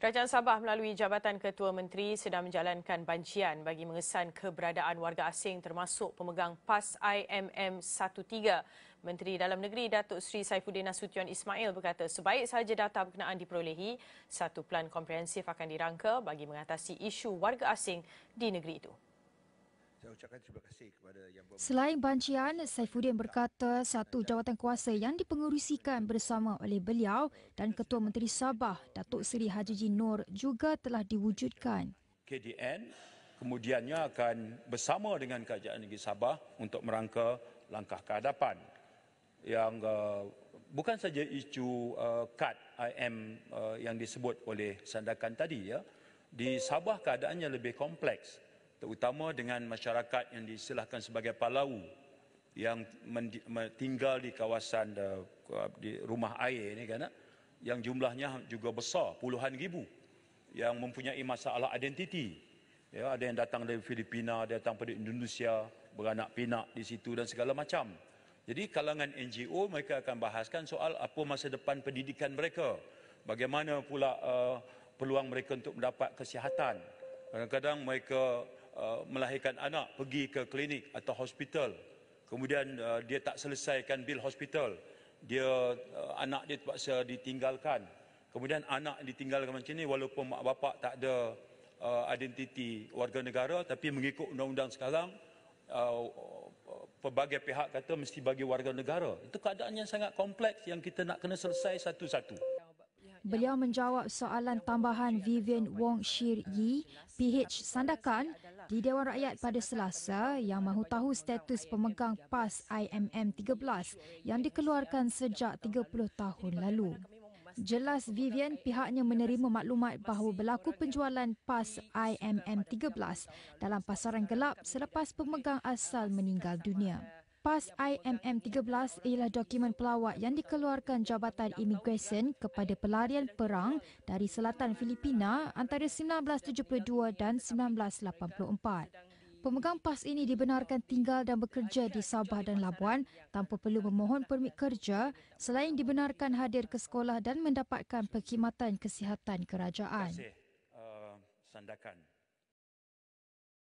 Kerajaan Sabah melalui Jabatan Ketua Menteri sedang menjalankan bancian bagi mengesan keberadaan warga asing termasuk pemegang PAS IMM13. Menteri Dalam Negeri Datuk Seri Saifuddin Nasution Ismail berkata sebaik sahaja data berkenaan diperolehi, satu plan komprehensif akan dirangka bagi mengatasi isu warga asing di negeri itu. Selain Bancian, Saifuddin berkata satu jawatan kuasa yang dipengerusikan bersama oleh beliau dan Ketua Menteri Sabah, Datuk Seri Haji Jin Nur juga telah diwujudkan. KDN kemudiannya akan bersama dengan Kerajaan Negeri Sabah untuk merangka langkah ke hadapan yang uh, bukan saja isu uh, kad IM uh, eh, yang disebut oleh sandakan tadi ya di Sabah keadaannya lebih kompleks terutama dengan masyarakat yang disilahkan sebagai palau yang tinggal di kawasan eh, di rumah air ini kan eh, yang jumlahnya juga besar puluhan ribu yang mempunyai masalah identiti ya ada yang datang dari Filipina ada yang datang dari Indonesia beranak pinak di situ dan segala macam jadi kalangan NGO mereka akan bahaskan soal apa masa depan pendidikan mereka bagaimana pula uh, peluang mereka untuk mendapat kesihatan kadang-kadang mereka Uh, melahirkan anak pergi ke klinik atau hospital kemudian uh, dia tak selesaikan bil hospital dia uh, anak dia terpaksa ditinggalkan kemudian anak ditinggalkan macam ni walaupun mak bapak tak ada uh, identiti warga negara tapi mengikut undang-undang sekarang uh, pelbagai pihak kata mesti bagi warga negara itu keadaan yang sangat kompleks yang kita nak kena selesai satu-satu Beliau menjawab soalan tambahan Vivian Wong Shir Yi, PH Sandakan, di Dewan Rakyat pada Selasa yang mahu tahu status pemegang PAS IMM 13 yang dikeluarkan sejak 30 tahun lalu. Jelas Vivian pihaknya menerima maklumat bahawa berlaku penjualan PAS IMM 13 dalam pasaran gelap selepas pemegang asal meninggal dunia. PAS IMM13 ialah dokumen pelawat yang dikeluarkan Jabatan Immigration kepada pelarian perang dari selatan Filipina antara 1972 dan 1984. Pemegang PAS ini dibenarkan tinggal dan bekerja di Sabah dan Labuan tanpa perlu memohon permit kerja selain dibenarkan hadir ke sekolah dan mendapatkan perkhidmatan kesihatan kerajaan.